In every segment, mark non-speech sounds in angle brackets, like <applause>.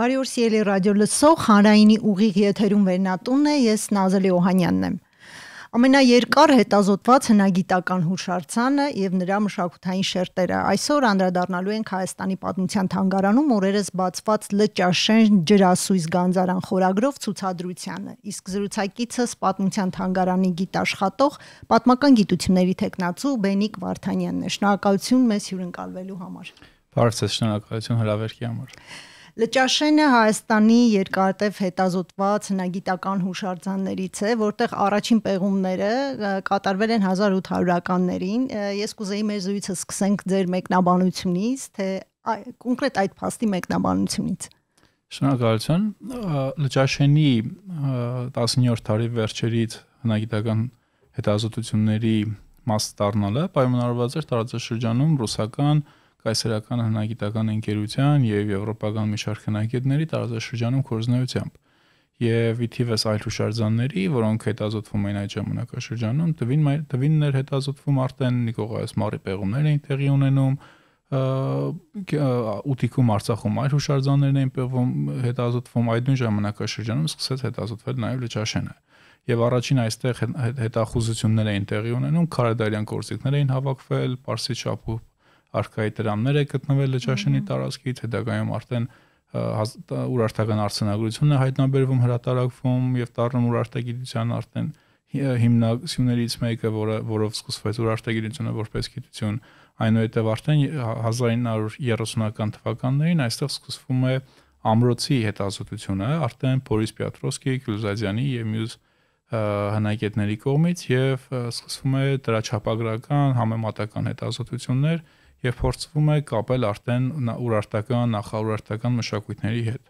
Բարի օր, սիրելի ռադիո լսող, հանրայինի ուղիղ եթերում վերնատունն է, ես Նազելի Օհանյանն եմ։ Ամենաերկար հետազոտված հնագիտական հուշարձանը եւ նրա մշակութային շերտերը այսօր անդրադառնալու ենք Հայաստանի Պատմության Թանգարանում օրերս բացված Լճաշեն ջրասույզ գանձարան խորագրով ցուցադրությանը։ Իսկ զրուցակիցս Պատմության Թանգարանի գիտաշխատող պատմական գիտությունների տեխնացու Բենիկ Վարդանյանն է։ Շնորհակալություն մեզ հյուրընկալվելու համար։ Բարձր շնորհակալություն հրավերքի համար։ Ա, Լճաշենը Հայաստանի երկարատև հետազոտված հնագիտական հուշարձաններից է, որտեղ առաջին պեղումները կատարվել են 1800-ականներին։ Ես կուզեի մեր զրույցը սկսենք ձեր մեկնաբանությունից, թե կոնկրետ այդ փաստի մեկնաբանությունից։ Շնորհակալություն։ Լճաշենի 17-րդ դարի վերջերից հնագիտական հետազոտությունների մաս դառնալը պայմանավորված էր տարածաշրջանում ռուսական, ռուսական կայսերական հնագիտական ընկերության եւ եվրոպական մի շարք հնագետների տարածաշրջանում կորզնայությամբ եւ իթիվս այլ հուշարձանների, որոնք հետազոտվում էին այդ ժամանակաշրջանում, տվին տվիններ հետազոտվում արդեն Նիկողայս Մարի պեղումներ էին տեղի ունենում, ուտիկում Արցախում այլ հուշարձաններն էին պեղվում, հետազոտվում այդ նույն ժամանակաշրջանում սկսեց հետազոտվել նաեւ Լճաշենը։ Եվ առաջին այստեղ հետախուզություններ էին տեղի ունենում, քարադարյան գործիքներ էին հավաքվել, Պարսից շապուհ արխայի դրամներ է գտնվել Լճաշենի տարածքից, հետագայում արդեն ուրարտական արցանագրությունն է հայտնաբերվում, հրատարակվում եւ դառնում ուրարտագիտության արդեն հիմնասյուներից մեկը, որը որով սկսվեց ուրարտագիտությունը որպես գիտություն, այնուհետև արդեն 1930-ական թվականներին այստեղ սկսվում է ամրոցի հետազոտությունը, արդեն Բորիս Պյատրոսկի, Կյուլզազյանի եւ մյուս հնակետների կողմից եւ սկսվում է դրա չափագրական համեմատական հետազոտություններ, եւ փորձվում է կապել արդեն ուրարտական, նախաուրարտական մշակույթների հետ։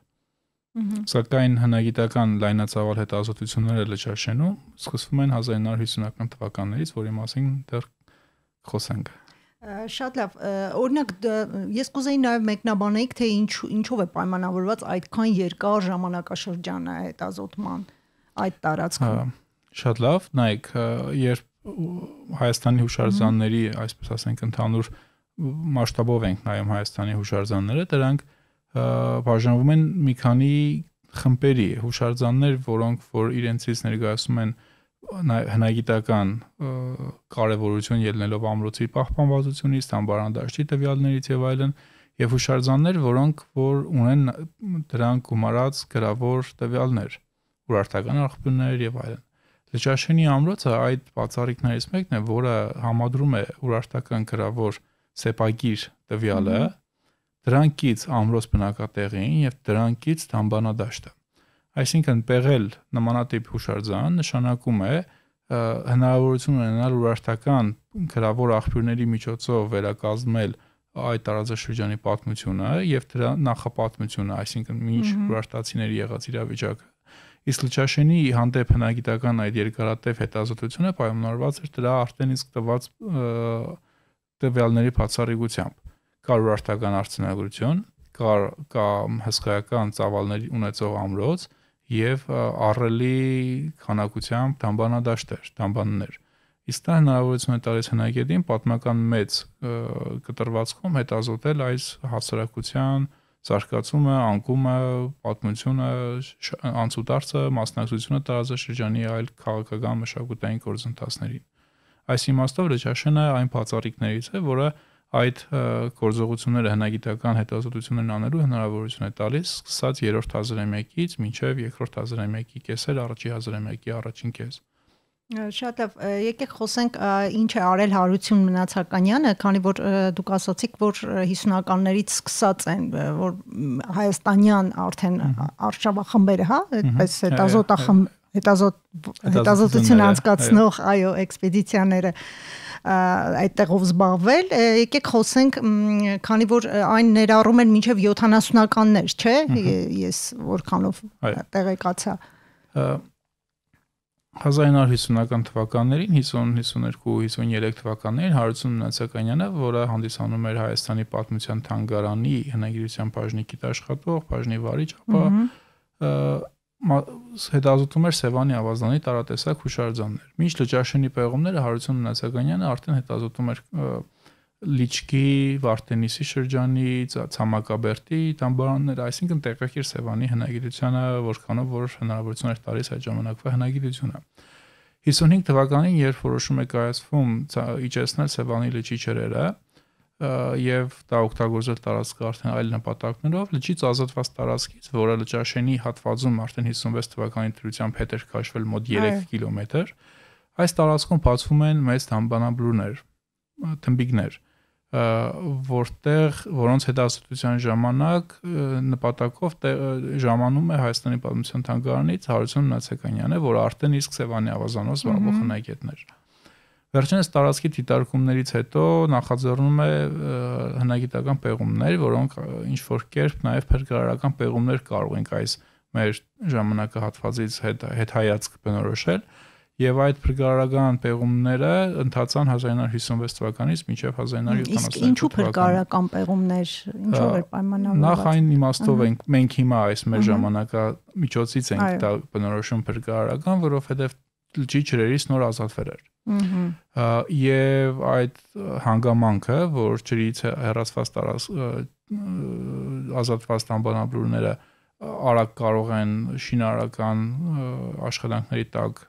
Սակայն հնագիտական լայնացավալ հետազոտությունները Լճաշենում սկսվում են 1950-ական թվականներից, որի մասին դեռ խոսենք։ Շատ լավ, օրինակ ես կուզեի նաև մեկնաբանեիք, թե ինչ ինչով է պայմանավորված այդքան երկար ժամանակաշրջանը հետազոտման այդ տարածքում։ Շատ լավ, նայեք, երբ Հայաստանի հուշարձանների, այսպես ասենք, ընդհանուր մասշտաբով ենք նայում Հայաստանի հուշարձանները, դրանք բաժանվում են մի քանի խմբերի հուշարձաններ, որոնք որ իրենցից ներկայացում են հնագիտական կարևորություն ելնելով ամրոցի պահպանվածությունից, համբարանդաշտի տվյալներից եւ այլն, եւ հուշարձաններ, որոնք որ ունեն դրանք գումարած գրավոր տվյալներ, ուրարտական աղբյուրներ եւ այլն։ Լճաշենի ամրոցը այդ բացառիկներից մեկն է, որը համադրում է ուրարտական գրավոր սեպագիր տվյալը դրանքից ամրոց բնակատեղին եւ դրանքից դամբանադաշտը։ Այսինքն պեղել նմանատիպ հուշարձան նշանակում է հնարավորություն ունենալ ուրարտական գրավոր աղբյուրների միջոցով վերակազմել այդ տարածաշրջանի պատմությունը եւ դրա նախապատմությունը, այսինքն մինչ ուրարտացիների եղած իրավիճակը։ Իսկ Լճաշենի հանդեպ հնագիտական այդ երկարատև հետազոտությունը պայմանավորված էր դրա արդեն իսկ տված և, տվյալների բացառիկությամբ։ Կար արտական արցանագրություն, կար կամ հսկայական ծավալների ունեցող ամրոց եւ առելի քանակությամբ դամբանադաշտեր, դամբաններ։ Իսկ դա հնարավորություն է տալիս հնագետին պատմական մեծ կտրվածքում հետազոտել այս հասարակության զարգացումը, անկումը, պատմությունը, անցուդարձը, մասնակցությունը տարածաշրջանի այլ քաղաքական մշակութային գործընթացներին։ Այս իմաստով Լճաշենը այն բացառիկներից է, որը այդ գործողությունները հնագիտական հետազոտություններն անելու հնարավորություն է տալիս սկսած 3-րդ հազարամյակից մինչև 2-րդ հազարամյակի կեսեր առաջի հազարամյակի առաջին կես։ Շատ լավ, եկեք խոսենք ինչ է արել Հարություն Մնացականյանը, քանի որ դուք ասացիք, որ 50-ականներից սկսած են, որ հայաստանյան արդեն արշավախմբերը, հա, այդպես հետազոտախմբ հետազոտ հետազոտություն անցկացնող այո էքսպեդիցիաները այդտեղով զբաղվել եկեք խոսենք քանի որ այն ներառում են մինչև 70-ականներ չէ ես որքանով տեղեկացա 1950-ական թվականներին 50-52-53 թվականներին Հարություն Մնացականյանը, որը հանդիսանում էր Հայաստանի Պատմության Թանգարանի հնագիտության բաժնի գիտաշխատող, բաժնի վարիչ, ապա հետազոտում էր Սևանի ավազանի տարատեսակ հուշարձաններ։ Մինչ լճաշենի պեղումները Հարություն Մնացականյանը արդեն հետազոտում էր լիճկի, Վարդենիսի շրջանի, Ցամակաբերտի տամբարաններ, այսինքն տեղակիր Սևանի հնագիտությանը, որքանով որ հնարավորություն էր տալիս այդ ժամանակվա հնագիտությունը։ 55 թվականին, երբ որոշում է կայացվում իջեցնել Սևանի լճի ճերերը, եւ դա օգտագործել տարածքը արդեն այլ նպատակներով լճից ազատված տարածքից, որը լճաշենի հատվածում արդեն 56 թվականի դրությամբ հետ էր քաշվել մոտ 3 կիլոմետր, այս տարածքում բացվում են մեծ համբանաբլուրներ, թմբիկներ, որտեղ որոնց հետազոտության ժամանակ նպատակով ժամանում է Հայաստանի պատմության թանգարանից Հարություն Նացեկանյանը, որ արդեն իսկ Սևանի ավազանով զբաղվող հնագետներ է Վերջինս տարածքի դիտարկումներից հետո նախաձեռնում է հնագիտական պեղումներ, որոնք ինչ որ կերպ նաև փրկարարական պեղումներ կարող ենք այս մեր ժամանակահատվածից հետ հետ հայացք բնորոշել եւ այդ փրկարարական պեղումները ընթացան 1956 թվականից մինչեւ 1970 թվականից։ Իսկ ինչու փրկարարական պեղումներ, ինչով էր պայմանավորված։ Նախ այն իմաստով ենք մենք հիմա այս մեր ժամանակա միջոցից ենք դա բնորոշում փրկարարական, որովհետեւ լճի ջրերից նոր ազատվել էր։ Ահա։ Եվ այդ հանգամանքը, որ ջրից հեռացված տարած ազատված տամբանաբլուրները արագ կարող են շինարական աշխատանքների տակ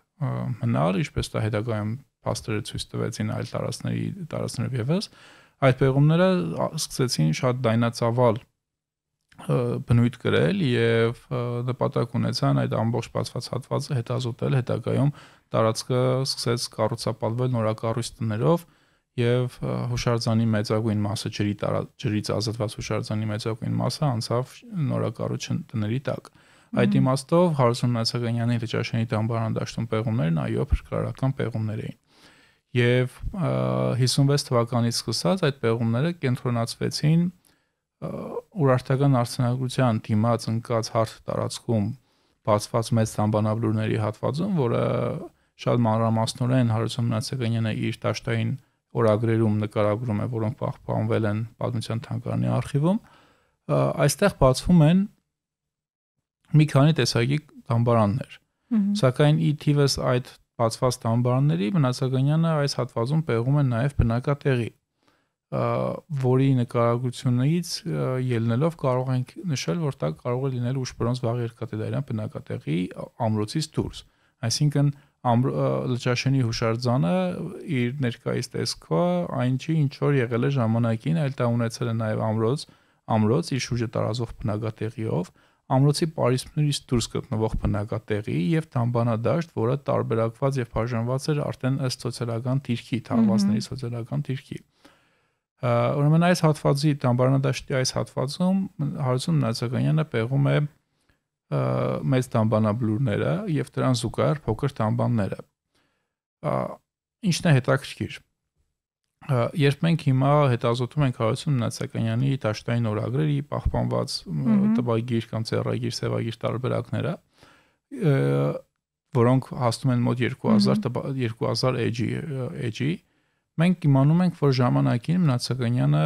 մնալ, ինչպես դա հետագայում փաստերը ցույց տվեցին այլ տարածքների տարածքներով եւս, այդ պեղումները սկսեցին շատ դայնացավալ բնույթ գրել եւ նպատակ ունեցան այդ ամբողջ բացված հատվածը հետազոտել հետագայում տարածքը սկսեց կառուցապատվել նորակառույց տներով եւ հուշարձանի մեծագույն մասը ջրի ջրից ազատված հուշարձանի մեծագույն մասը անցավ նորակառույց տների տակ այդ իմաստով հարսուն նացականյանի վճաշենի դամբարանդաշտում պեղումներն այո փրկարարական պեղումներ էին եւ 56 թվականից սկսած այդ պեղումները կենտրոնացվեցին ուրարտական արցանագրության դիմաց ընկած հարթ տարածքում բացված մեծ սամբանավլուրների հատվածում, որը շատ մանրամասնորեն Հարություն Մնացեգանյանը իր դաշտային օրագրերում նկարագրում է, որոնք պահպանվել են պատմության թանգարանի արխիվում, այստեղ բացվում են մի քանի տեսակի դամբարաններ։ Սակայն ի թիվս այդ բացված դամբարանների Մնացեգանյանը այս հատվածում պեղում է նաև բնակատեղի որի նկարագրությունից ելնելով կարող ենք նշել, որ դա կարող է լինել ուշբրոնզ վաղ երկաթեդարյան բնակատեղի ամրոցից դուրս։ Այսինքն լճաշենի հուշարձանը իր ներկայիս տեսքով այն չի ինչ որ եղել է ժամանակին, այլ դա ունեցել է նաև ամրոց, ամրոց իր շուրջը տարածող բնակատեղիով, ամրոցի պարիսպներից դուրս գտնվող բնակատեղի եւ դամբանադաշտ, որը տարբերակված եւ բաժանված էր արդեն ըստ սոցիալական դիրքի, թաղվածների սոցիալական դիրքի։ mm -hmm Ուրեմն այս հատվածի դամբարանադաշտի այս հատվածում Հարություն Նացականյանը պեղում է մեծ դամբանաբլուրները եւ դրան զուգահեռ փոքր դամբանները։ Ինչն է հետաքրքիր։ Երբ մենք հիմա հետազոտում ենք Հարություն Նացականյանի դաշտային օրագրերի պահպանված տվագիր կամ ծերագիր, սևագիր տարբերակները, որոնք հասնում են մոտ 2000 2000 էջի էջի Մենք իմանում ենք, որ ժամանակին Մնացականյանը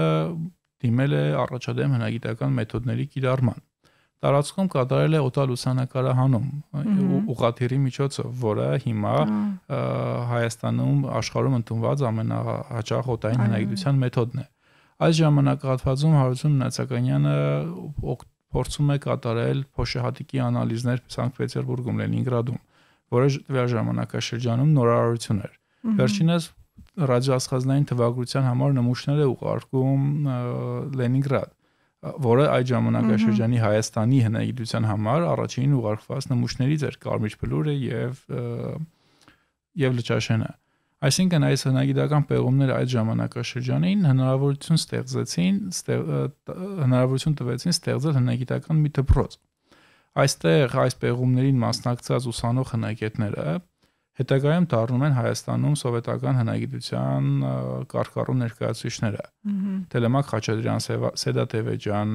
դիմել է առաջադեմ հնագիտական մեթոդների կիրառման։ Տարածքում կատարել է օտալուսանակարահանում ուղղաթիռի միջոցով, որը հիմա Հայաստանում աշխարհում ընդունված ամենահաճախ օտային հնագիտության մեթոդն է։ Այս ժամանակահատվածում Հարություն Մնացականյանը փորձում է կատարել փոշեհատիկի անալիզներ Սանկտ Պետերբուրգում, Լենինգրադում, որը վրա ժամանակաշրջանում նորարարություն էր։ Վերջինս ռադիոասխանային թվագրության համար նմուշներ է ուղարկում Լենինգրադ, որը այդ ժամանակաշրջանի Հայաստանի հնագիտության համար առաջին ուղարկված նմուշներից էր Կարմիր փլուրը եւ եւ լճաշենը։ Այսինքն այս հնագիտական պեղումները այդ ժամանակաշրջանին հնարավորություն ստեղծեցին, հնարավորություն տվեցին ստեղծել հնագիտական մի դպրոց։ Այստեղ այս պեղումներին մասնակցած ուսանող հնագետները հետագայում դառնում են Հայաստանում սովետական հնագիտության կարգառու ներկայացուցիչները։ Տելեմակ Խաչատրյան, Սեդա Տևեջյան,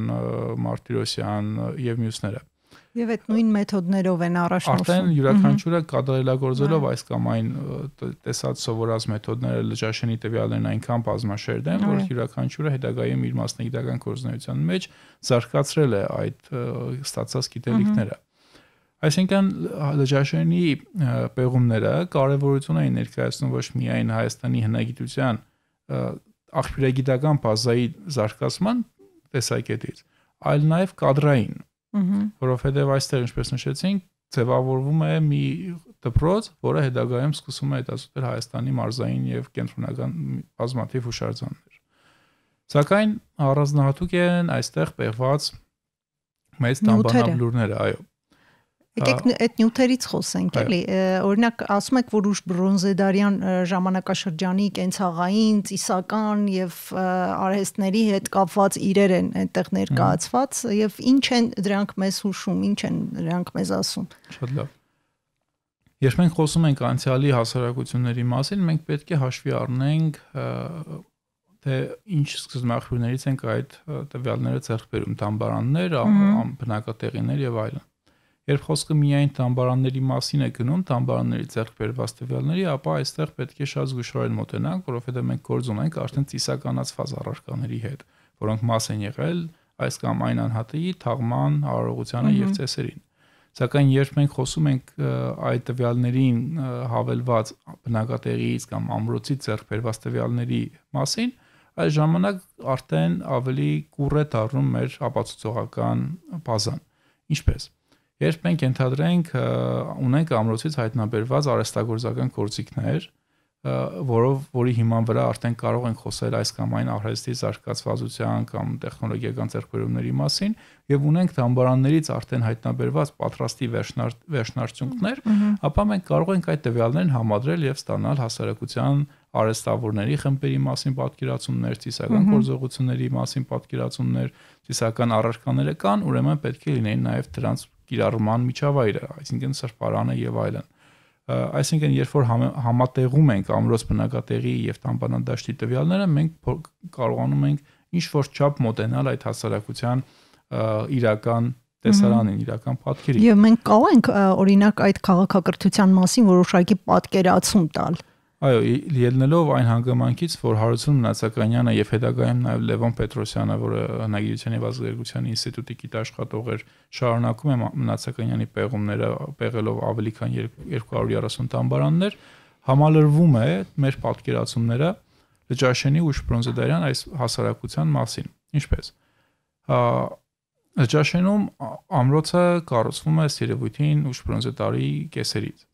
Մարտիրոսյան եւ մյուսները։ Եվ այդ նույն մեթոդներով են առաջնորդում։ Արդեն յուրաքանչյուրը կադրելագործելով այս կամ այն տեսած սովորած մեթոդները լճաշենի տվյալներն այնքան բազմաշերտ են, որ յուրաքանչյուրը հետագայում իր մասնագիտական կորզնայության մեջ զարգացրել է այդ ստացած գիտելիքները։ Այսինքն Լճաշենի պեղումները կարևորություն են ներկայացնում ոչ միայն Հայաստանի հնագիտության աղբյուրագիտական բազայի զարգացման տեսակետից, այլ նաև կադրային։ Ահա, որովհետև այստեղ ինչպես նշեցինք, ձևավորվում է մի դպրոց, որը հետագայում սկսում է հետազոտել Հայաստանի մարզային եւ կենտրոնական բազմաթիվ հուշարձաններ։ Սակայն առանձնահատուկ են այստեղ պեղված մեծ տանբանաբլուրները, այո Գիտեք, այդ նյութերից խոսենք, էլի։ Օրինակ, ասում եք, որ ուշ բրոնզեդարյան ժամանակաշրջանի կենցաղային, ծիսական եւ արհեստների հետ կապված իրեր են այնտեղ ներկայացված եւ ինչ են դրանք մեզ հուշում, ինչ են դրանք մեզ ասում։ Շատ լավ։ Երբ մենք խոսում ենք անցյալի հասարակությունների մասին, մենք պետք է հաշվի առնենք թե ինչ սկզբնախորներից են այդ տվյալները ցերխ բերում՝ դամբարաններ, բնակատեղիներ եւ այլն։ Երբ խոսքը միայն դամբարանների մասին է գնում, դամբարանների ձեռք բերված տվյալների, ապա այստեղ պետք է շատ զգուշորեն մոտենանք, որովհետև մենք գործ ունենք արդեն ծիսականացված առարկաների հետ, որոնք մաս են եղել այս կամ այն անհատի թաղման, արարողությանը եւ ծեսերին։ Սակայն երբ մենք խոսում ենք այդ տվյալներին հավելված բնակատեղից կամ ամրոցից ձեռք բերված տվյալների մասին, այս ժամանակ արդեն ավելի կուռ է դառնում մեր ապացուցողական բազան։ Ինչպես Երբ մենք ենթադրենք ունենք ամրոցից հայտնաբերված արհեստագործական գործիքներ, որով որի հիման վրա արդեն կարող են խոսել այս կամ այն արհեստի զարգացվածության կամ տեխնոլոգիական ձեռքբերումների մասին եւ ունենք դամբարաններից արդեն հայտնաբերված պատրաստի վերջնարդ վերջնարդյունքներ, ապա մենք կարող ենք այդ տվյալներն համադրել եւ ստանալ հասարակության արհեստավորների խմբերի մասին պատկերացումներ, ցիսական գործողությունների մասին պատկերացումներ, ցիսական առարկաները կան, ուրեմն պետք է լինեն նաեւ դրանց կիրառման միջավայրը, այսինքն սրբարանը եւ այլն։ Այսինքն երբ որ համատեղում ենք ամրոց բնակատեղի եւ տամբանադաշտի տվյալները, մենք կարողանում ենք ինչ որ չափ մոտենալ այդ հասարակության իրական տեսարանին, իրական պատկերին։ Եվ մենք կարող ենք օրինակ այդ քաղաքակրթության մասին որոշակի պատկերացում տալ։ Այո, ելնելով այն հանգամանքից, որ Հարություն Մնացականյանը եւ հետագայում նաեւ Լևոն Պետրոսյանը, որը հնագիտության եւ ազգագրության ինստիտուտի գիտաշխատող էր, շարունակում է Մնացականյանի պեղումները պեղելով ավելի քան 230 տամբարաններ, համալրվում է մեր պատկերացումները Լճաշենի ու Շբրոնզեդարյան այս հասարակության մասին։ Ինչպես։ Լճաշենում ամրոցը կառուցվում է Սիրևույթին ու Շբրոնզեդարի կեսերից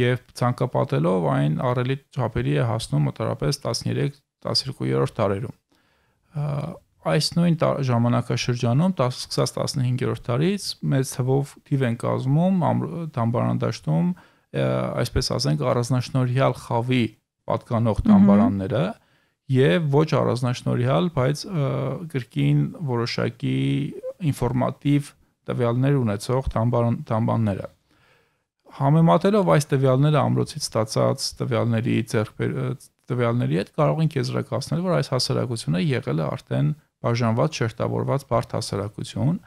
եւ ցանկապատելով այն առելի չափերի է հասնում մոտարապես 13-12-րդ տարերում։ Այս նույն ժամանակաշրջանում 10-ից 15-րդ տարից մեծ թվով դիվ են կազմում դամբարանդաշտում այսպես ասենք առանձնաշնորհյալ խավի պատկանող դամբարանները եւ ոչ առանձնաշնորհյալ, բայց գրքին որոշակի ինֆորմատիվ տվյալներ ունեցող դամբարանները։ դամբան, համեմատելով այս տվյալները ամրոցից ստացած տվյալների ձեռքբեր տվյալների հետ կարող ենք եզրակացնել, որ այս հասարակությունը եղել է արդեն բաժանված, շերտավորված բարդ հասարակություն,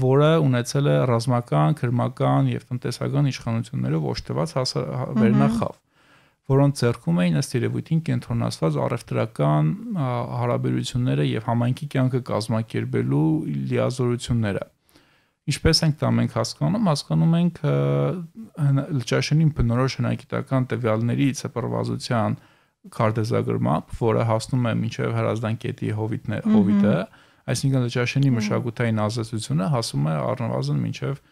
որը ունեցել է ռազմական, քրմական եւ տնտեսական իշխանություններով ոչտված հա- վերնախավ, որոնց ձեռքում էին ըստ երևույթին կենտրոնացված առևտրական հարաբերությունները եւ համայնքի կյանքը կազմակերպելու լիազորությունները Ինչպես ենք դա մենք հասկանում, հասկանում ենք լճաշենին բնորոշ հնագիտական տվյալների սեպրվազության քարտեզագրմամբ, որը հասնում է մինչև Հրազդան կետի հովիտն է, հովիտը, այսինքն լճաշենի մշակութային ազդեցությունը հասում է առնվազն մինչև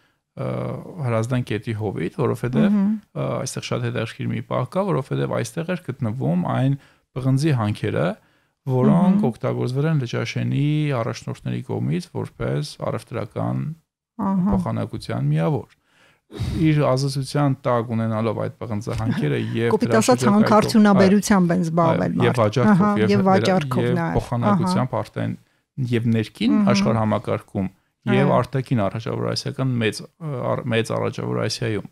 Հրազդան կետի հովիտ, որովհետև այստեղ շատ հետաքրքիր մի պահ կա, որովհետև այստեղ էր գտնվում այն բղնձի հանքերը, որոնք օգտագործվել են լճաշենի առաջնորդների կողմից որպես առևտրական փոխանակության միավոր իր ազատության տակ ունենալով այդ պղնձը հանքերը եւ կոպիտ ասած հանքարդյունաբերությամբ են զբաղվել մարդը եւ վաճառքով եւ վաճառքով նաեւ փոխանակությամբ արդեն եւ ներքին աշխարհ համակարգում եւ արտաքին առաջավորասիական մեծ մեծ առաջավորասիայում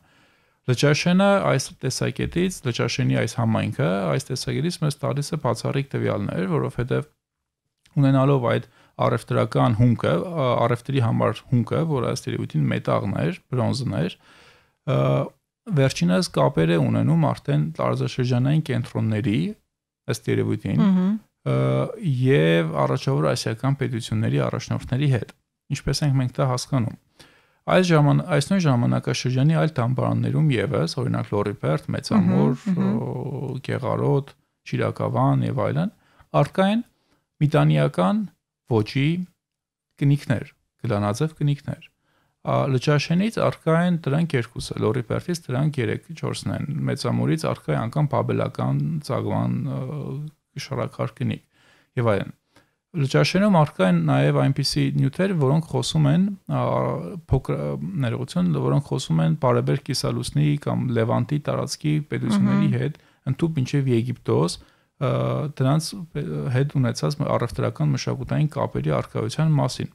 լճաշենը այս տեսակետից լճաշենի այս համայնքը այս տեսակետից մեզ տալիս է բացառիկ տվյալներ որովհետեւ ունենալով այդ առևտրական հումքը, առևտրի համար հումքը, որը ըստ երևույթին մետաղն էր, բրոնզն էր, վերջինս կապեր է ունենում արդեն տարածաշրջանային կենտրոնների ըստ երևույթին եւ առաջավոր ասիական պետությունների առաջնորդների հետ։ Ինչպես ենք մենք դա հասկանում։ Այս ժամանակ այսնույն ժամանակաշրջանի այլ դամբարաններում եւս, օրինակ Լորիպերտ, Մեծամոր, Գեղարոտ, Շիրակավան եւ այլն, արկա են միտանիական ոչի կնիքներ, գլանաձև կնիքներ։ Լճաշենից արկա են դրանք երկուսը, լորի պերտից դրանք 3-4-ն են։ Մեծամորից արկա է անգամ բաբելական ցաղվան շարակար կնիք եւ այլն։ Լճաշենում արկա են նաեւ այնպիսի նյութեր, որոնք խոսում են փոքր ներողություն, որոնք խոսում են բարեբեր կիսալուսնի կամ լևանտի տարածքի պետությունների հետ, ընդհանուր ինչեւ Եգիպտոս, և դրանց հետ ունեցած առևտրական մշակութային կապերի արկայության մասին։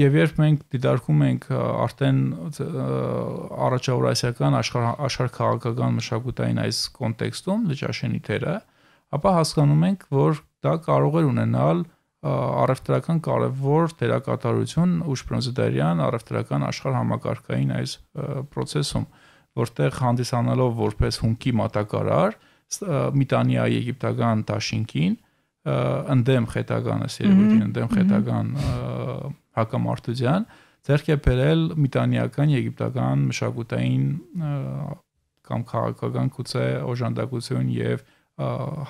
Եվ երբ մենք դիտարկում ենք արդեն առաջաուրասիական աշխարհ աշխարհակաղակական մշակութային այս կոնտեքստում լճաշենի թերը, ապա հասկանում ենք, որ դա կարող է ունենալ առևտրական կարևոր դերակատարություն ուշբրոնզեդարյան առևտրական աշխարհ համակարգային այս process-ում, որտեղ հանդիսանալով որպես հունկի մատակարար, Միտանիա եգիպտական դաշինքին ընդդեմ խետագանը երևույթին ընդդեմ խետագան հակամարտության ձեռք է բերել միտանիական եգիպտական մշակութային կամ քաղաքական գուցե օժանդակություն եւ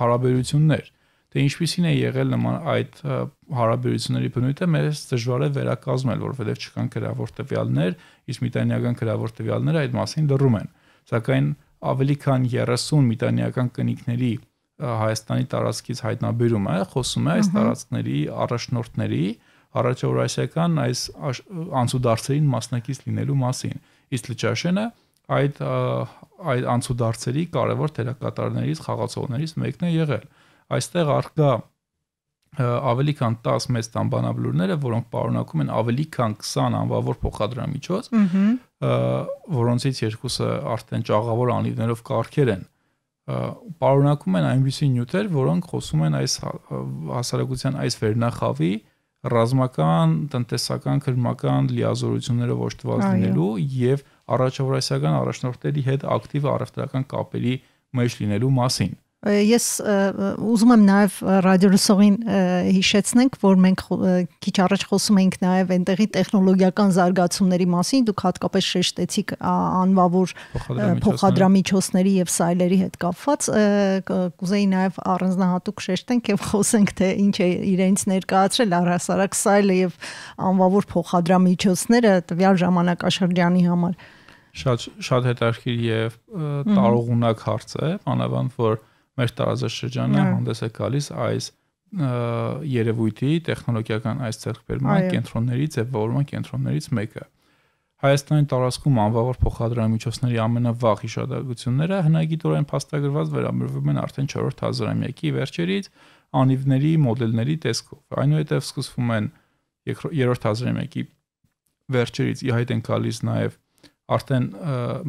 հարաբերություններ թե դե ինչպիսին է եղել նման այդ հարաբերությունների բնույթը մեզ դժվար է վերակազմել, որովհետև չկան գրավոր տվյալներ, իսկ միտանյական գրավոր տվյալները այդ մասին լռում են։ Սակայն ավելի քան 30 միտանյական կնիկների Հայաստանի տարածքից հայտնաբերում է, խոսում է այս տարածքների առաջնորդների առաջաուրասիական այս անցուդարձերին մասնակից լինելու մասին։ Իսկ Լճաշենը այդ այդ անցուդարձերի կարևոր թերակատարներից, խաղացողներից մեկն է եղել։ Այստեղ արկա ավելի քան 10 մեծ տամբանաբլուրները, որոնք պարունակում են ավելի քան 20 անվավոր փոխադրամիջոց, որոնցից երկուսը արդեն ճաղավոր անիվներով կարգեր են պարունակում են այնպիսի նյութեր, որոնք խոսում են այս հա, հասարակության այս վերնախավի ռազմական, տնտեսական, քրմական լիազորություններով ոչտված լինելու եւ առաջավորասական առաջնորդների հետ ակտիվ առևտրական կապերի մեջ լինելու մասին ես ուզում եմ նաև ռադիոլուսողին հիշեցնենք, որ մենք քիչ առաջ խոսում էինք նաև այնտեղի տեխնոլոգիական զարգացումների մասին, դուք հատկապես շեշտեցիք անվավոր փոխադրամիջոցների եւ սայլերի հետ կապված, կուզեի նաև առանձնահատուկ շեշտենք եւ խոսենք թե ինչ է իրենց ներկայացրել առհասարակ սայլը եւ անվավոր փոխադրամիջոցները տվյալ ժամանակաշրջանի համար շատ շատ հետաքրքիր եւ տարողունակ հարց է, մանավանդ որ և, մեր տարածաշրջանը հանդես է գալիս այս երևույթի տեխնոլոգիական այս ցեղբերման կենտրոններից եւ ողորման կենտրոններից մեկը։ Հայաստանի տարածքում անվավար փոխադրամիջոցների ամենավաղ հիշատակությունները հնագիտորեն փաստագրված վերաբերվում են արդեն 4-րդ հազարամյակի վերջերից անիվների մոդելների տեսքով։ Այնուհետև սկսվում են 3-րդ հազարամյակի վերջերից իհայտ են գալիս նաև արդեն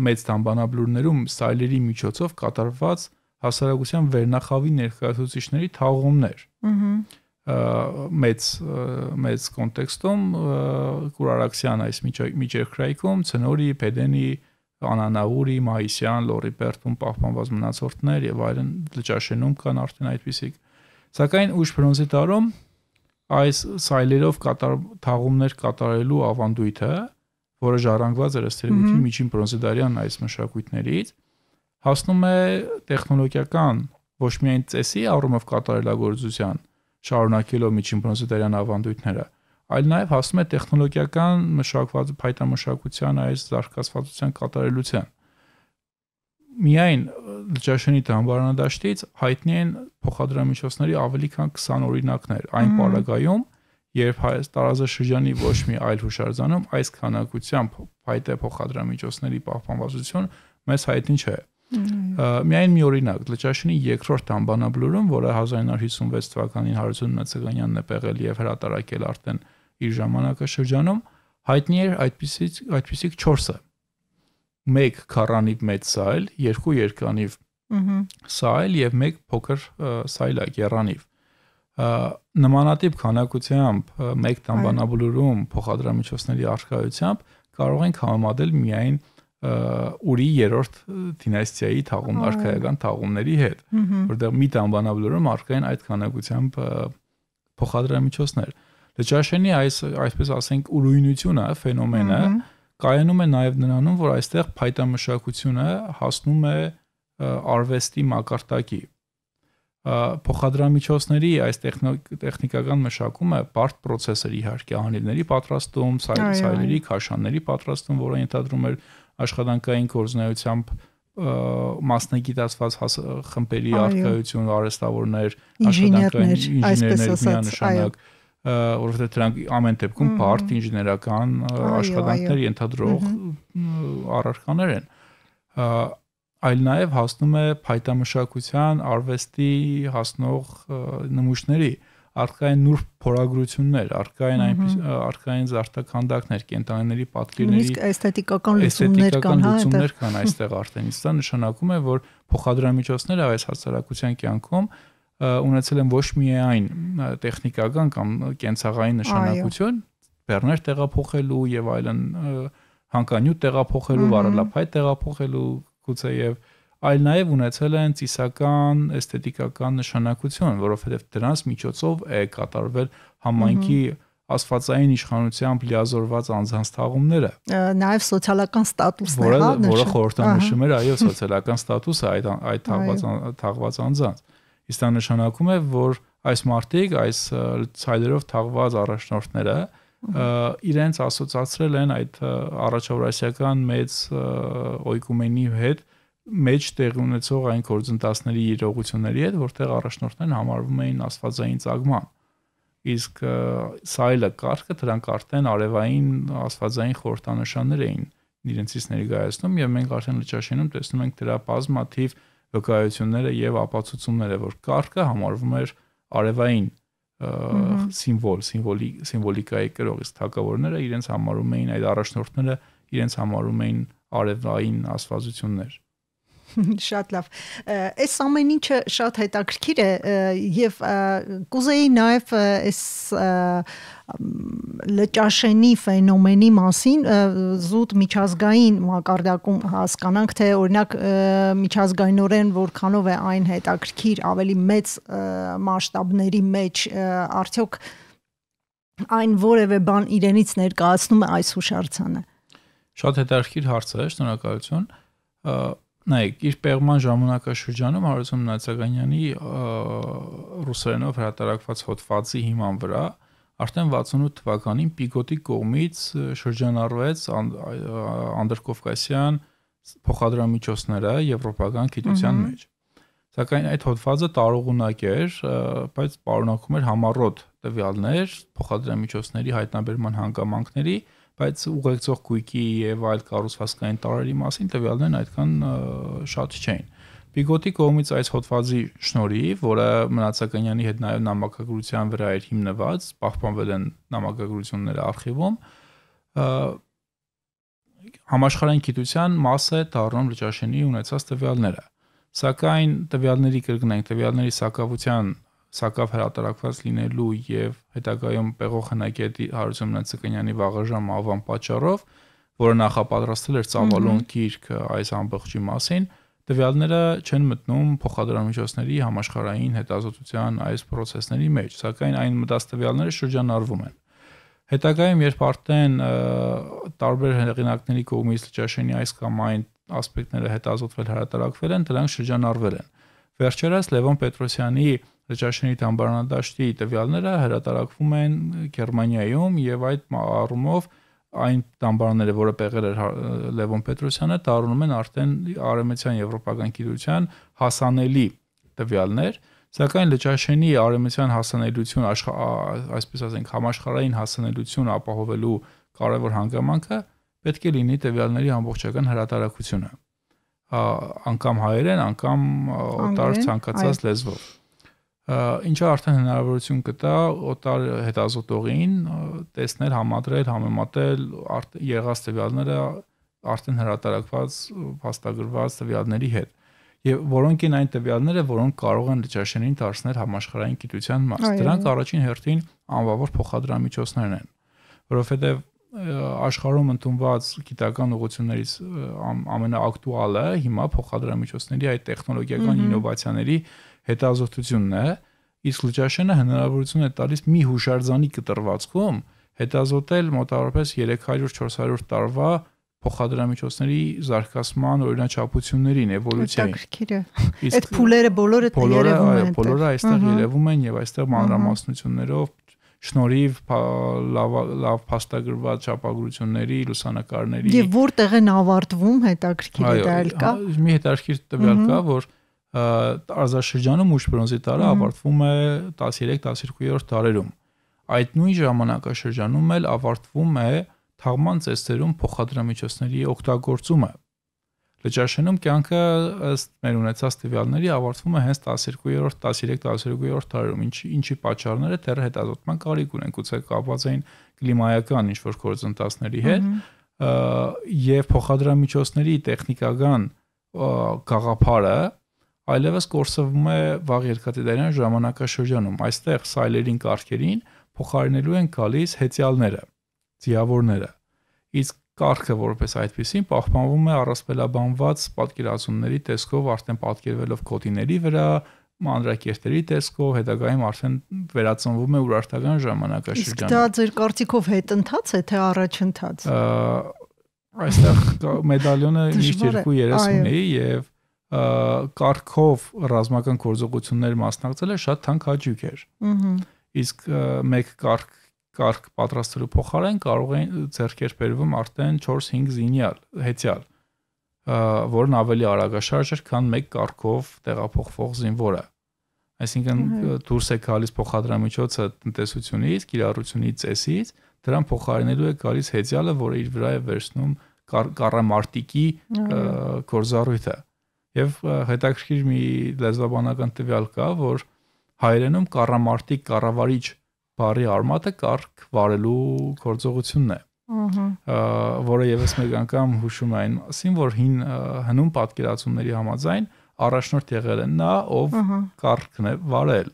մեծ դամբանաբլուրներում սայլերի միջոցով կատարված հասարակության վերնախավի ներկայացուցիչների թաղումներ։ Ահա մեծ մեծ կոնտեքստում Կուրարաքսյան այս միջերկրայքում ցնորի, Փեդենի, Անանաուրի, Մայիսյան, Լորիպերտում պահպանված մնացորդներ եւ այլն լճաշենում կան արդեն այդպիսիք։ Սակայն ուշ բրոնզի տարում այս սայլերով կատար թաղումներ կատարելու ավանդույթը, որը ժառանգված էր ըստ երևույթի միջին բրոնզեդարյան այս մշակույթներից, հասնում է տեխնոլոգիական ոչ միայն ծեսի առումով կատարելագործության շարունակելով միջին բրոնզոդարյան ավանդույթները, այլ նաև հասնում է տեխնոլոգիական մշակված փայտամշակության այս զարգացվածության կատարելության միայն լճաշենի դամբարանադաշտից հայտնի են փոխադրամիջոցների ավելի քան 20 օրինակներ այն պարագայում, երբ հայ տարածաշրջանի ոչ մի այլ հուշարձանում այս քանակությամբ փայտե փոխադրամիջոցների պահպանվածություն մեզ հայտնի չէ։ Միայն մի օրինակ, Լճաշինի երկրորդ անբանաբլուրում, որը 1956 թվականին Հարություն Նացականյանն է պեղել եւ հրատարակել արդեն իր ժամանակաշրջանում, հայտնի էր այդպիսից այդպիսիք 4-ը։ 1 քարանիվ մեծ սայլ, 2 երկանիվ սայլ եւ 1 փոքր սայլակ երանիվ նմանատիպ քանակությամբ 1 տանբանաբլուրում փոխադրամիջոցների արխայությամբ կարող ենք համեմատել միայն 1 ուրի երրորդ դինաստիայի թաղում արխայական թաղումների հետ, որտեղ միտ անվանավորում արխային այդ քանակությամբ փոխադրամիջոցներ։ Լճաշենի դե այս այսպես ասենք ուրույնությունը, ֆենոմենը կայանում է նաև նրանում, որ այստեղ փայտամշակությունը հասնում է արվեստի մակարդակի փոխադրամիջոցների այս տեխնիկական մշակումը բարդ process էր իհարկե անելների պատրաստում, սայլերի, քաշանների պատրաստում, որը ենթադրում էր աշխատանքային կորզնայությամբ մասնագիտացված խմբերի արկայություն, արհեստավորներ, աշխատանքային ինժեներներ միանշանակ, որովհետեւ դրանք ամեն դեպքում բարդ ինժեներական աշխատանքներ ենթադրող առարկաներ են այլ նաև հասնում է փայտամշակության արվեստի հասնող նմուշների արկային նուրբ փորագրություններ, արկային այնպես արկային զարտականդակներ, կենտանիների պատկերների Իսկ էսթետիկական լուծումներ կան, հա, լուծումներ կան այստեղ արդեն։ Իսկ դա նշանակում է, որ փոխադրամիջոցները այս հասարակության կյանքում ունեցել են ոչ միայն տեխնիկական կամ կենցաղային նշանակություն, բեռներ տեղափոխելու եւ այլն, հանկանյութ տեղափոխելու, վառելափայտ տեղափոխելու, գուցե եւ և այլ նաև ունեցել են ծիսական, էսթետիկական նշանակություն, որովհետև դրանց միջոցով է կատարվել համայնքի աստվածային իշխանությամբ լիազորված անձանց թաղումները։ Նաև սոցիալական ստատուսն է, հա, որը խորհրդանշում էր, այո, սոցիալական ստատուսը այդ այդ թաղված թաղված անձանց։ Իսկ դա նշանակում է, որ այս մարտիկ, այս ցայլերով թաղված առաջնորդները իրենց ասոցացրել են այդ առաջավորասիական մեծ օյկումենի հետ, մեջ տեղի ունեցող այն գործընթացների իրողությունների հետ, որտեղ առաջնորդներն համարվում էին աստվածային ցագման։ Իսկ սայլը կարգը դրանք արդեն արևային աստվածային խորհրդանշաններ էին իրենցից ներկայացնում եւ մենք արդեն լճաշենում տեսնում ենք դրա բազմաթիվ վկայությունները եւ ապացուցումները, որ կարգը համարվում էր արևային սիմվոլ, սիմվոլի սիմվոլիկայի կրող իսկ թակավորները իրենց համարում էին այդ առաջնորդները իրենց համարում էին արևային աստվածություններ։ <laughs> Շատ լավ։ Այս ամեն ինչը շատ հետաքրքիր է եւ կուզեի նաեւ այս լճաշենի ֆենոմենի մասին զուտ միջազգային մակարդակում հասկանանք, թե օրինակ միջազգայինորեն որքանով է այն հետաքրքիր ավելի մեծ մասշտաբների մեջ արդյոք այն որևէ բան իրենից ներկայացնում է այս հուշարձանը։ Շատ հետաքրքիր հարց է, շնորհակալություն նայեք իր պեղման ժամանակաշրջանում Հարություն Նացականյանի ռուսերենով հրատարակված հոդվածի հիման վրա արդեն 68 թվականին Պիգոտի կողմից շրջանառվեց անդրկովկասյան փոխադրամիջոցները եվրոպական գիտության մեջ։ Սակայն այդ հոդվածը տարողունակ էր, բայց պարունակում էր համառոտ տվյալներ փոխադրամիջոցների հայտնաբերման հանգամանքների, բայց ուղեկցող գույքի եւ այլ կառուցվածքային տարերի մասին տվյալներն այդքան շատ չէին։ Պիգոտի կողմից այս հոդվածի շնորհիվ, որը մնացականյանի հետ նաեւ նամակագրության վրա էր հիմնված, պահպանվել են նամակագրությունները արխիվում, համաշխարհային գիտության մաս է դառնում Լճաշենի ունեցած տվյալները։ Սակայն տվյալների կրկնենք, տվյալների սակավության սակավ հրատարակված լինելու եւ հետագայում Պեղող Հնակետի Հարություն Մնացականյանի վաղաժամ ավան պատճառով, որը նախապատրաստել էր ծավալուն գիրք այս ամբողջի մասին, տվյալները չեն մտնում փոխադրամիջոցների համաշխարհային հետազոտության այս process-ների մեջ, սակայն այն մտած տվյալները շրջանառվում են։ Հետագայում, երբ արդեն տարբեր հեղինակների կողմից Լճաշենի այս կամ այն ասպեկտները հետազոտվել հրատարակվել են, դրանք շրջանառվել են։ Վերջերս Լևոն Պետրոսյանի Լճաշենի դամբարանադաշտի տվյալները հրատարակվում են Գերմանիայում եւ այդ առումով այն դամբարանները, որը պեղել էր հա- Լևոն Պետրոսյանը, դառնում են արդեն արեմեցյան եվրոպական գիտության հասանելի տվյալներ, սակայն Լճաշենի արեմեցյան հասանելիություն, այսպես ասենք, համաշխարհային հասանելիություն ապահովելու կարևոր հանգամանքը պետք է լինի տվյալների ամբողջական հրատարակությունը անկամ հայերեն, անկամ օտար ցանկացած լեզվով ինչը արդեն հնարավորություն կտա օտար հետազոտողին տեսնել, համադրել, համեմատել եղած տվյալները արդեն հրատարակված հաստագրված տվյալների հետ եւ որոնք են այն տվյալները, որոնք կարող են լճաշենին դարձնել համաշխարհային գիտության մաս։ Դրանք առաջին հերթին անվավոր փոխադրամիջոցներն են, որովհետեւ աշխարհում ընդունված գիտական ուղղություններից ամենակտուալը հիմա փոխադրամիջոցների այդ տեխնոլոգիական ինովացիաների mm -hmm հետազոտությունն է, իսկ լճաշենը հնարավորություն է տալիս մի հուշարձանի կտրվածքում հետազոտել մոտավորապես 300-400 տարվա փոխադրամիջոցների զարգացման օրինաչափություններին, էվոլյուցիային։ Հետաքրքիր է։ Այդ փուլերը բոլորը երևում են։ Բոլորը այստեղ երևում են եւ այստեղ մանրամասնություններով շնորհիվ լավ լավ փաստագրված չափագրությունների, լուսանկարների։ Եվ որտեղ են ավարտվում հետաքրքիր է դա էլ կա։ Այո, մի հետաքրքիր տվյալ կա, որ տարածաշրջանում ուշբրոնզի տարը ավարտվում է 13-12-րդ դարերում։ Այդ նույն ժամանակաշրջանում էլ ավարտվում է թաղման ծեսերում փոխադրամիջոցների օգտագործումը։ Լճաշենում կյանքը ըստ մեր ունեցած տվյալների ավարտվում է հենց 12-րդ, 13-12-րդ դարերում, ինչի ինչի պատճառները դեռ հետազոտման կարիք ունեն, գուցե կապված էին կլիմայական ինչ-որ գործընթացների հետ, եւ փոխադրամիջոցների տեխնիկական գաղափարը այլևս կորսվում է վաղ երկաթեդարյան ժամանակաշրջանում։ Այստեղ սայլերին կարգերին փոխարինելու են գալիս հեծյալները, ձիավորները։ Իսկ կարգը որպես այդպեսին պահպանվում է առասպելաբանված պատկերացումների տեսքով արդեն պատկերվելով կոտիների վրա, մանրակերտերի տեսքով հետագայում արդեն վերածնվում է ուրարտական ժամանակաշրջան։ Իսկ դա ձեր կարծիքով հետընթաց է թե առաջընթաց։ Այստեղ մեդալյոնը միշտ 2-3 ունի եւ կարգով ռազմական գործողություններ մասնակցելը շատ թանկ հաճույք էր։ Իսկ մեկ կարգ կարգ պատրաստելու փոխարեն կարող էին ձեռքեր բերվում արդեն 4-5 զինյալ հետյալ որն ավելի արագաշարժ էր, քան մեկ կարգով տեղափոխվող զինվորը։ Այսինքն դուրս է գալիս փոխադրամիջոցը տնտեսությունից, կիրառությունից, էսից, դրան փոխարինելու է գալիս հետյալը, որը իր վրա է վերցնում կառամարտիկի կորզառույթը։ Եվ հետաքրքիր մի լեզվաբանական տվյալ կա, որ հայերենում կառամարտի կառավարիչ բարի արմատը կարգ վարելու գործողությունն է։ Ահա, որը եւս մեկ անգամ հուշում է այն մասին, որ հին հնում պատկերացումների համաձայն առաջնորդ եղել է նա, ով կարգն է վարել։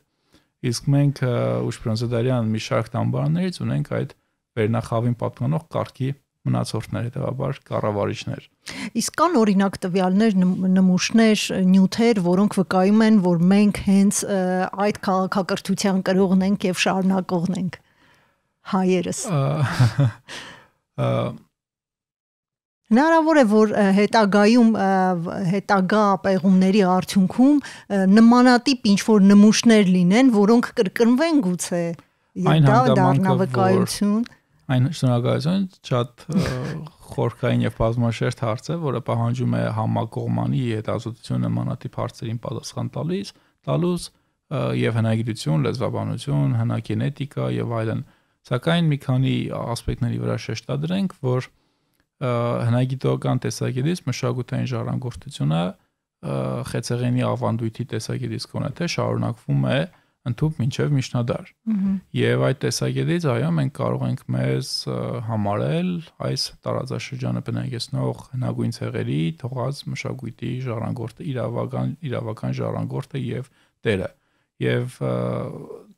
Իսկ մենք Ուշպրանզադարյան մի շարք դամբարաններից ունենք այդ վերնախավին պատկանող կարգի մնացորդներ հետեւաբար կառավարիչներ։ Իսկ կան օրինակ տվյալներ, նմուշներ, նյութեր, որոնք վկայում են, որ մենք հենց այդ քաղաքակրթության կրողն ենք եւ շարունակողն ենք հայերս։ Հնարավոր է որ հետագայում հետագա ապեղումների արդյունքում նմանատիպ ինչ որ նմուշներ լինեն, որոնք կրկնվեն գուցե։ Այն դա դառնա վկայություն։ դա Այն շնորհակալություն շատ խորքային եւ բազմաշերտ հարց է, որը պահանջում է համակողմանի հետազոտություն նմանատիպ հարցերին պատասխան տալիս, տալուց եւ հնագիտություն, լեզվաբանություն, հնագենետիկա եւ այլն։ Սակայն մի քանի ասպեկտների վրա շեշտադրենք, որ հնագիտական տեսակետից մշակութային ժառանգորդությունը խեցեղենի ավանդույթի տեսակետից կոնե թե շարունակվում է, է ընդհանուր մինչև միջնադար։ Եվ այդ տեսակետից այո մենք կարող ենք մեզ համարել այս տարածաշրջանը բնակեցնող հնագույն ցեղերի թողած մշակույթի ժառանգորդը, իրավական իրավական ժառանգորդը եւ տերը։ Եվ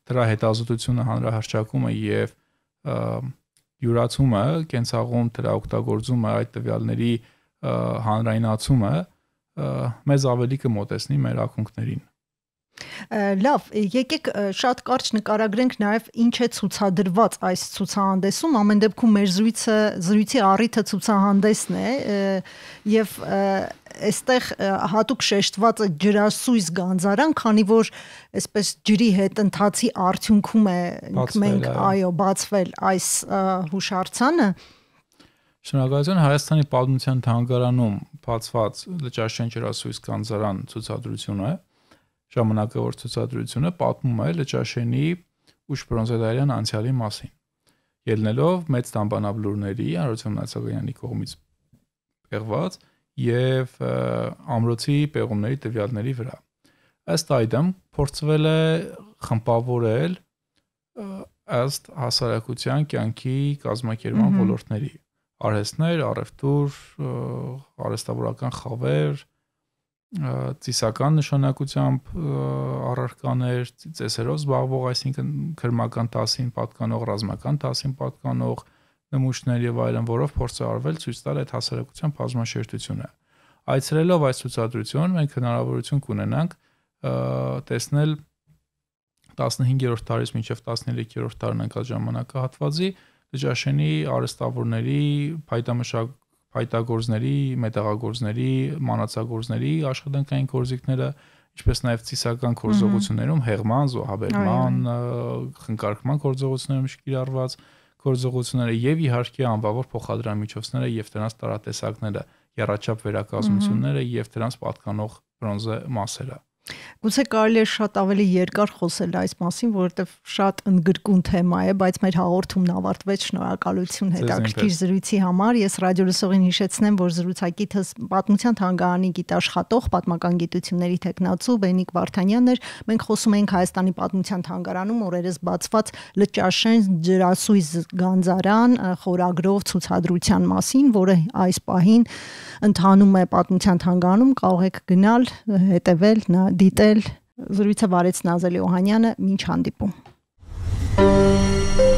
դրա հետազոտությունը հանրահարճակումը եւ յուրացումը, կենցաղում դրա օգտագործումը այդ տվյալների հանրայնացումը մեզ ավելի կմոտեցնի մեր ակունքներին։ Լավ, եկեք շատ կարճ նկարագրենք նաև ինչ է ցուցադրված այս ցուցահանդեսում։ Ամեն դեպքում մեր զույցը զույցի առիթը ցուցահանդեսն է եւ այստեղ հատուկ շեշտված է ջրասույզ գանձարան, քանի որ այսպես ջրի հետ ընթացի արդյունքում է մենք այո բացվել այս հուշարձանը։ Շնորհակալություն Հայաստանի Պատմության թանգարանում բացված լճաշեն ջրասույզ գանձարան ցուցադրությունը է ժամանակավոր ցուցադրությունը պատմում է Լճաշենի ուշ բրոնզեդարյան անցյալի մասին։ Ելնելով մեծ տամբանաբլուրների Արություն Նացավյանի կողմից եղված եւ ամրոցի պեղումների տվյալների վրա։ Ըստ այդմ փորձվել է խմբավորել ըստ հասարակության կյանքի կազմակերպման ոլորտների արհեստներ, առևտուր, արհեստավորական խավեր, ծիսական նշանակությամբ առարկաներ, ծեսերով զբաղվող, այսինքն քրմական տասին պատկանող, ռազմական տասին պատկանող նմուշներ եւ այլն, որով փորձ է արվել ցույց տալ այդ հասարակության բազմաշերտությունը։ Այցելելով այս ցուցադրություն մենք հնարավորություն կունենանք տեսնել 15-րդ դարից մինչև 13-րդ դարն ընկած ժամանակահատվածի Լճաշենի արեստավորների, փայտամշակ հայտագործների, մետաղագործների, մանածագործների աշխատանքային կորզիկները, ինչպես նաև ցիսական կորզողություններում հեղման, զոհաբերման, խնկարկման կորզողություններում շկիրառված կորզողությունները եւ իհարկե անվավոր փոխադրամիջոցները եւ դրանց տարատեսակները, երաչափ վերակազմությունները եւ դրանց պատկանող բրոնզե մասերը։ Ա Գուցե կարելի է շատ ավելի երկար խոսել այս մասին, որովհետև շատ ընդգրկուն թեմա է, բայց մեր հաղորդումն ավարտվեց։ Շնորհակալություն հետաքրքիր զրույցի համար։ Ես ռադիո լսողին հիշեցնեմ, որ զրուցակիցս Պատմության թանգարանի գիտաշխատող, պատմական գիտությունների տեխնացու Բենիկ Վարդանյանն էր։ Մենք խոսում ենք Հայաստանի Պատմության թանգարանում օրերս բացված Լճաշեն ջրասույզ Գանձարան խորագրով ցուցադրության մասին, որը այս պահին ընթանում է Պատմության թանգարանում։ Կարող եք գնալ, հետևել նա դիտել։ Զրույցը վարեց Նազելի Օհանյանը, ոչ հանդիպում։ Thank you